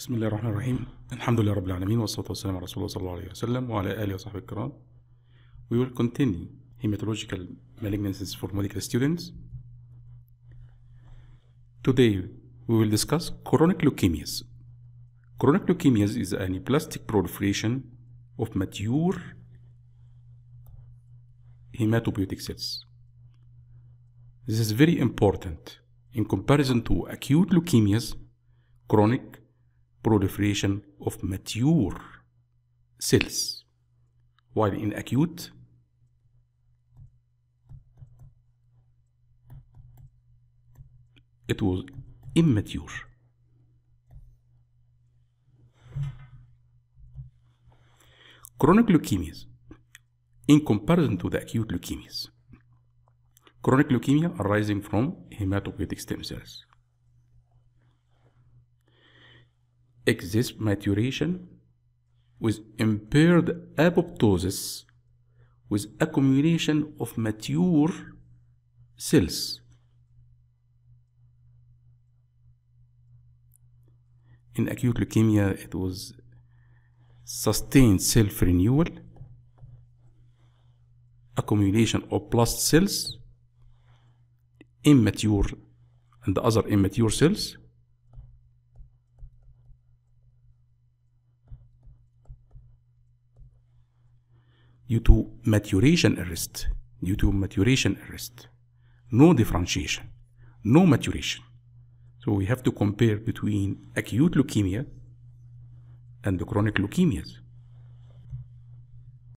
بسم الله الرحمن الرحيم الحمد لله رب العالمين والصلاة والسلام على رسول الله صلى الله عليه وسلم وعلى آله وصحبه الكرام We will continue hematological malignancies for medical students Today we will discuss chronic leukemias Chronic leukemias is an aplastic proliferation of mature hematopoietic cells This is very important in comparison to acute leukemias chronic proliferation of mature cells while in acute it was immature chronic leukemias in comparison to the acute leukemias chronic leukemia arising from hematopoietic stem cells excess maturation with impaired apoptosis with accumulation of mature cells. In acute leukemia, it was sustained self renewal, accumulation of blast cells, immature and the other immature cells, due to maturation arrest. Due to maturation arrest. No differentiation. No maturation. So we have to compare between acute leukemia and the chronic leukemias.